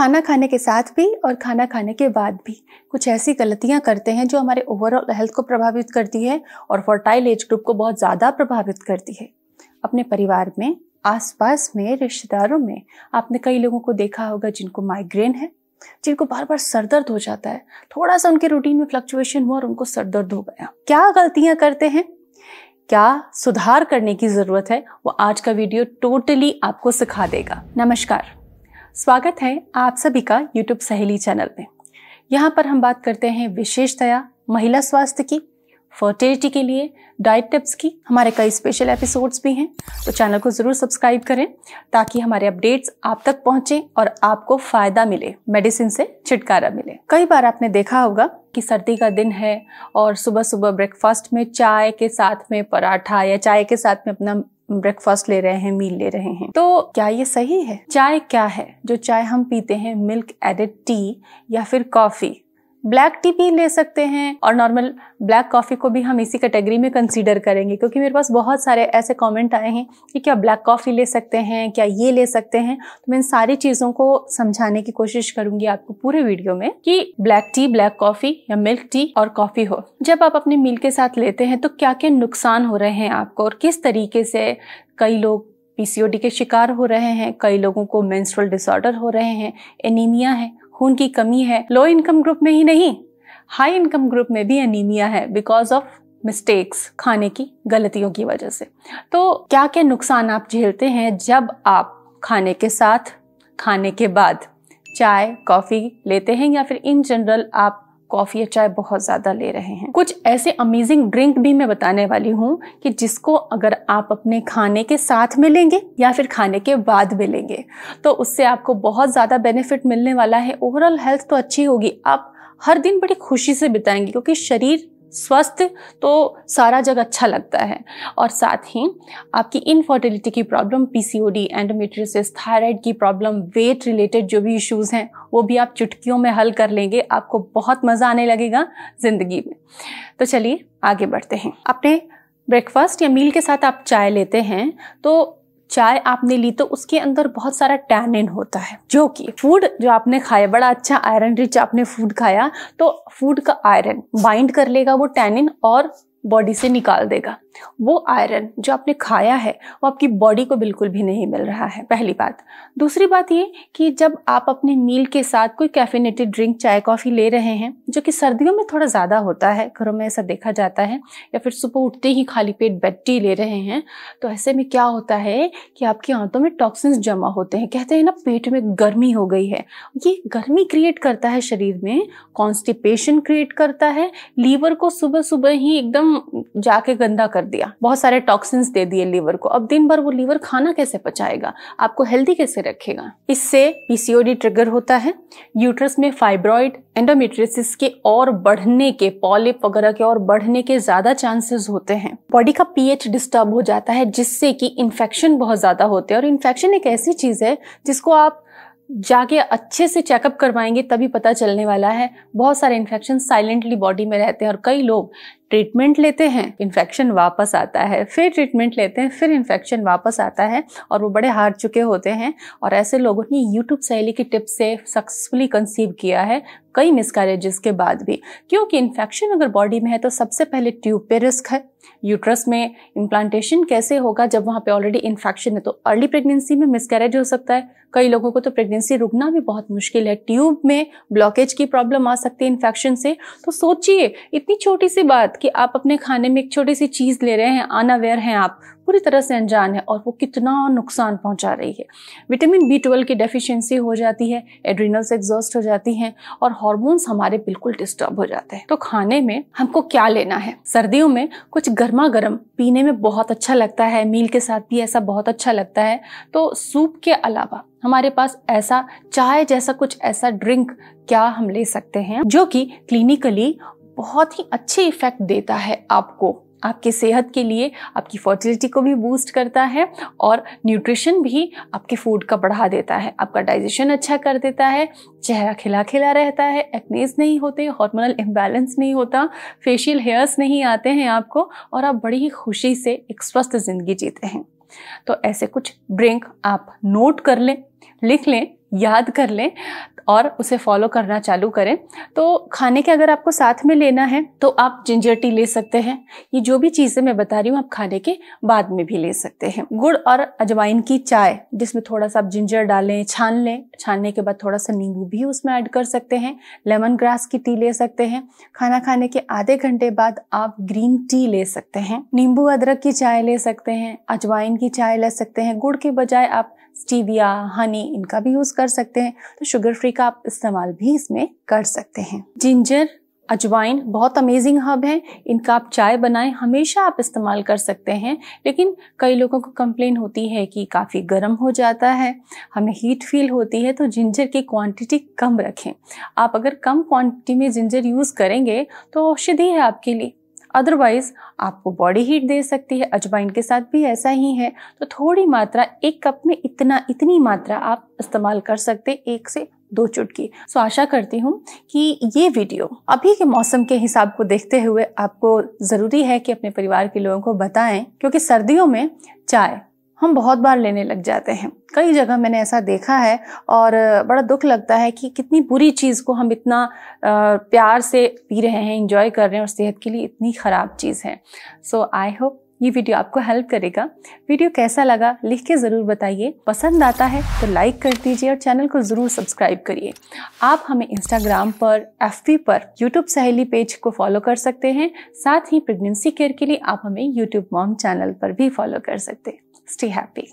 खाना खाने के साथ भी और खाना खाने के बाद भी कुछ ऐसी गलतियां करते हैं जो हमारे ओवरऑल हेल्थ को प्रभावित करती है और फर्टाइल एज ग्रुप को बहुत ज़्यादा प्रभावित करती है अपने परिवार में आसपास में रिश्तेदारों में आपने कई लोगों को देखा होगा जिनको माइग्रेन है जिनको बार बार सर दर्द हो जाता है थोड़ा सा उनके रूटीन में फ्लक्चुएशन हुआ और उनको सर दर्द हो गया क्या गलतियां करते हैं क्या सुधार करने की जरूरत है वो आज का वीडियो टोटली आपको सिखा देगा नमस्कार स्वागत है आप सभी का यूट्यूब सहेली चैनल में यहाँ पर हम बात करते हैं विशेषतया महिला स्वास्थ्य की फर्टिलिटी के लिए डाइट टिप्स की हमारे कई स्पेशल एपिसोड्स भी हैं तो चैनल को ज़रूर सब्सक्राइब करें ताकि हमारे अपडेट्स आप तक पहुँचें और आपको फ़ायदा मिले मेडिसिन से छुटकारा मिले कई बार आपने देखा होगा कि सर्दी का दिन है और सुबह सुबह ब्रेकफास्ट में चाय के साथ में पराठा या चाय के साथ में अपना ब्रेकफास्ट ले रहे हैं मील ले रहे हैं तो क्या ये सही है चाय क्या है जो चाय हम पीते हैं मिल्क एडेड टी या फिर कॉफी ब्लैक टी भी ले सकते हैं और नॉर्मल ब्लैक कॉफ़ी को भी हम इसी कैटेगरी में कंसीडर करेंगे क्योंकि मेरे पास बहुत सारे ऐसे कमेंट आए हैं कि क्या ब्लैक कॉफ़ी ले सकते हैं क्या ये ले सकते हैं तो मैं इन सारी चीज़ों को समझाने की कोशिश करूंगी आपको पूरे वीडियो में कि ब्लैक टी ब्लैक कॉफ़ी या मिल्क टी और कॉफ़ी हो जब आप अपने मील के साथ लेते हैं तो क्या क्या नुकसान हो रहे हैं आपको और किस तरीके से कई लोग पी के शिकार हो रहे हैं कई लोगों को मैंस्ट्रल डिसऑर्डर हो रहे हैं एनीमिया है खून की कमी है लो इनकम ग्रुप में ही नहीं हाई इनकम ग्रुप में भी एनीमिया है बिकॉज ऑफ मिस्टेक्स खाने की गलतियों की वजह से तो क्या क्या नुकसान आप झेलते हैं जब आप खाने के साथ खाने के बाद चाय कॉफ़ी लेते हैं या फिर इन जनरल आप कॉफ़ी या चाय बहुत ज़्यादा ले रहे हैं कुछ ऐसे अमेजिंग ड्रिंक भी मैं बताने वाली हूँ कि जिसको अगर आप अपने खाने के साथ में लेंगे या फिर खाने के बाद मिलेंगे तो उससे आपको बहुत ज़्यादा बेनिफिट मिलने वाला है ओवरऑल हेल्थ तो अच्छी होगी आप हर दिन बड़ी खुशी से बिताएंगे क्योंकि शरीर स्वस्थ तो सारा जग अच्छा लगता है और साथ ही आपकी इनफर्टिलिटी की प्रॉब्लम पीसीओडी एंडोमेट्रियोसिस थायराइड की प्रॉब्लम वेट रिलेटेड जो भी इश्यूज़ हैं वो भी आप चुटकियों में हल कर लेंगे आपको बहुत मज़ा आने लगेगा ज़िंदगी में तो चलिए आगे बढ़ते हैं अपने ब्रेकफास्ट या मील के साथ आप चाय लेते हैं तो चाय आपने ली तो उसके अंदर बहुत सारा टैनिन होता है जो कि फूड जो आपने खाया बड़ा अच्छा आयरन रिच आपने फूड खाया तो फूड का आयरन बाइंड कर लेगा वो टैनिन और बॉडी से निकाल देगा वो आयरन जो आपने खाया है वो आपकी बॉडी को बिल्कुल भी नहीं मिल रहा है पहली बात दूसरी बात ये कि जब आप अपने मील के साथ कोई कैफिनेटेड ड्रिंक चाय कॉफ़ी ले रहे हैं जो कि सर्दियों में थोड़ा ज़्यादा होता है घरों में ऐसा देखा जाता है या फिर सुबह उठते ही खाली पेट बैटी ले रहे हैं तो ऐसे में क्या होता है कि आपकी आंतों में टॉक्सिन्स जमा होते हैं कहते हैं ना पेट में गर्मी हो गई है ये गर्मी क्रिएट करता है शरीर में कॉन्स्टिपेशन क्रिएट करता है लीवर को सुबह सुबह ही एकदम जाके गंदा कर दिया बहुत सारे टॉक्सिन्स दे दिए लीवर को अब दिन भर वो लीवर खाना कैसे पचाएगा आपको हेल्दी कैसे रखेगा इससे पीसीओडी ट्रिगर होता है यूट्रस में फाइब्रॉइड एंडोमेट्रियसिस के और बढ़ने के पॉलिप वगैरह के और बढ़ने के ज्यादा चांसेस होते हैं बॉडी का पीएच डिस्टर्ब हो जाता है जिससे कि इन्फेक्शन बहुत ज्यादा होते हैं और इन्फेक्शन एक ऐसी चीज है जिसको आप जाके अच्छे से चेकअप करवाएंगे तभी पता चलने वाला है बहुत सारे इन्फेक्शन साइलेंटली बॉडी में रहते हैं और कई लोग ट्रीटमेंट लेते हैं इन्फेक्शन वापस आता है फिर ट्रीटमेंट लेते हैं फिर इन्फेक्शन वापस आता है और वो बड़े हार चुके होते हैं और ऐसे लोगों ने यूट्यूब सहेली की टिप्स से सक्सेसफुली कंसीव किया है कई मिसकैरेजेस के बाद भी क्योंकि इन्फेक्शन अगर बॉडी में है तो सबसे पहले ट्यूब पे रिस्क है यूट्रस में इम्प्लांटेशन कैसे होगा जब वहाँ पे ऑलरेडी इन्फेक्शन है तो अर्ली प्रेगनेंसी में मिसकैरेज हो सकता है कई लोगों को तो प्रेगनेंसी रुकना भी बहुत मुश्किल है ट्यूब में ब्लॉकेज की प्रॉब्लम आ सकती है इन्फेक्शन से तो सोचिए इतनी छोटी सी बात कि आप अपने खाने में एक छोटी सी चीज़ ले रहे हैं अनअवेयर हैं आप पूरी तरह से अनजान है और वो कितना नुकसान पहुंचा रही है विटामिन बी ट्वेल्व की डेफिशिएंसी हो जाती है एड्रीनल्स एग्जॉस्ट हो जाती हैं और हॉर्मोन्स हमारे बिल्कुल डिस्टर्ब हो जाते हैं तो खाने में हमको क्या लेना है सर्दियों में कुछ गर्मा गर्म पीने में बहुत अच्छा लगता है मील के साथ भी ऐसा बहुत अच्छा लगता है तो सूप के अलावा हमारे पास ऐसा चाय जैसा कुछ ऐसा ड्रिंक क्या हम ले सकते हैं जो कि क्लिनिकली बहुत ही अच्छे इफ़ेक्ट देता है आपको आपके सेहत के लिए आपकी फर्टिलिटी को भी बूस्ट करता है और न्यूट्रिशन भी आपके फूड का बढ़ा देता है आपका डाइजेशन अच्छा कर देता है चेहरा खिला खिला रहता है एक्नेस नहीं होते हार्मोनल इम्बैलेंस नहीं होता फेशियल हेयर्स नहीं आते हैं आपको और आप बड़ी ही खुशी से एक स्वस्थ ज़िंदगी जीते हैं तो ऐसे कुछ ड्रिंक आप नोट कर लें लिख लें याद कर लें और उसे फॉलो करना चालू करें तो खाने के अगर आपको साथ में लेना है तो आप जिंजर टी ले सकते हैं ये जो भी चीज़ें मैं बता रही हूँ आप खाने के बाद में भी ले सकते हैं गुड़ और अजवाइन की चाय जिसमें थोड़ा सा आप जिंजर डालें छान लें छानने के बाद थोड़ा सा नींबू भी उसमें ऐड कर सकते हैं लेमन ग्रास की टी ले सकते हैं खाना खाने के आधे घंटे बाद आप ग्रीन टी ले सकते हैं नींबू अदरक की चाय ले सकते हैं अजवाइन की चाय ले सकते हैं गुड़ के बजाय आप स्टीविया हनी इनका भी यूज़ कर सकते हैं तो शुगर फ्री का आप इस्तेमाल भी इसमें कर सकते हैं जिंजर अजवाइन बहुत अमेजिंग हब है इनका आप चाय बनाएं हमेशा आप इस्तेमाल कर सकते हैं लेकिन कई लोगों को कंप्लेन होती है कि काफ़ी गर्म हो जाता है हमें हीट फील होती है तो जिंजर की क्वांटिटी कम रखें आप अगर कम क्वांटिटी में जिंजर यूज़ करेंगे तो औषधि है आपके लिए अदरवाइज आपको बॉडी हीट दे सकती है अजवाइन के साथ भी ऐसा ही है तो थोड़ी मात्रा एक कप में इतना इतनी मात्रा आप इस्तेमाल कर सकते एक से दो चुटकी सो आशा करती हूँ कि ये वीडियो अभी के मौसम के हिसाब को देखते हुए आपको ज़रूरी है कि अपने परिवार के लोगों को बताएं क्योंकि सर्दियों में चाय हम बहुत बार लेने लग जाते हैं कई जगह मैंने ऐसा देखा है और बड़ा दुख लगता है कि कितनी बुरी चीज़ को हम इतना प्यार से पी रहे हैं इंजॉय कर रहे हैं और सेहत के लिए इतनी ख़राब चीज़ है सो आई होप ये वीडियो आपको हेल्प करेगा वीडियो कैसा लगा लिख के ज़रूर बताइए पसंद आता है तो लाइक कर दीजिए और चैनल को ज़रूर सब्सक्राइब करिए आप हमें इंस्टाग्राम पर एफ पर यूट्यूब सहेली पेज को फॉलो कर सकते हैं साथ ही प्रेगनेंसी केयर के लिए आप हमें यूट्यूब मॉम चैनल पर भी फॉलो कर सकते हैं Stay happy.